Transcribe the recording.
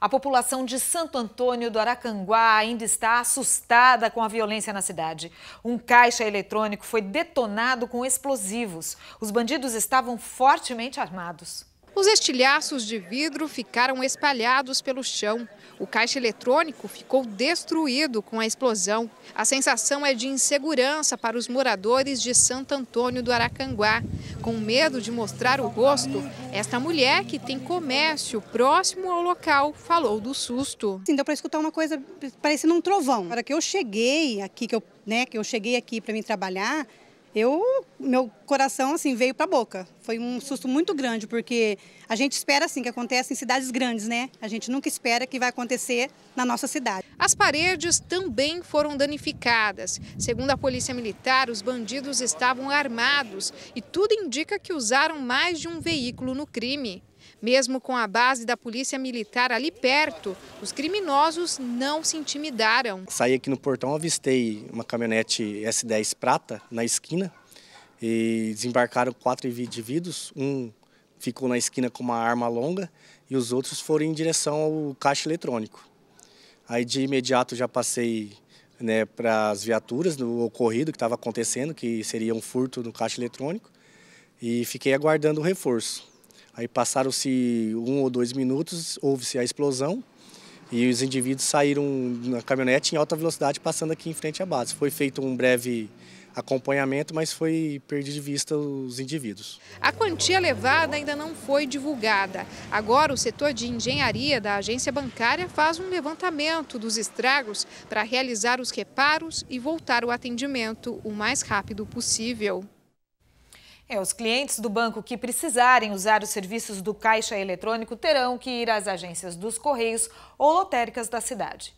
A população de Santo Antônio do Aracanguá ainda está assustada com a violência na cidade. Um caixa eletrônico foi detonado com explosivos. Os bandidos estavam fortemente armados. Os estilhaços de vidro ficaram espalhados pelo chão. O caixa eletrônico ficou destruído com a explosão. A sensação é de insegurança para os moradores de Santo Antônio do Aracanguá. Com medo de mostrar o rosto, esta mulher, que tem comércio próximo ao local, falou do susto. Sim, deu para escutar uma coisa parecendo um trovão. Na hora que eu cheguei aqui, que eu, né, que eu cheguei aqui para me trabalhar, eu, meu coração assim veio para a boca. Foi um susto muito grande porque a gente espera assim que aconteça em cidades grandes, né? A gente nunca espera que vai acontecer na nossa cidade. As paredes também foram danificadas. Segundo a Polícia Militar, os bandidos estavam armados e tudo indica que usaram mais de um veículo no crime. Mesmo com a base da polícia militar ali perto, os criminosos não se intimidaram. Saí aqui no portão, avistei uma caminhonete S10 prata na esquina e desembarcaram quatro indivíduos. Um ficou na esquina com uma arma longa e os outros foram em direção ao caixa eletrônico. Aí de imediato já passei né, para as viaturas do ocorrido que estava acontecendo, que seria um furto no caixa eletrônico, e fiquei aguardando o reforço. Aí passaram-se um ou dois minutos, houve-se a explosão e os indivíduos saíram na caminhonete em alta velocidade passando aqui em frente à base. Foi feito um breve acompanhamento, mas foi perdido de vista os indivíduos. A quantia levada ainda não foi divulgada. Agora, o setor de engenharia da agência bancária faz um levantamento dos estragos para realizar os reparos e voltar o atendimento o mais rápido possível. É, os clientes do banco que precisarem usar os serviços do caixa eletrônico terão que ir às agências dos Correios ou lotéricas da cidade.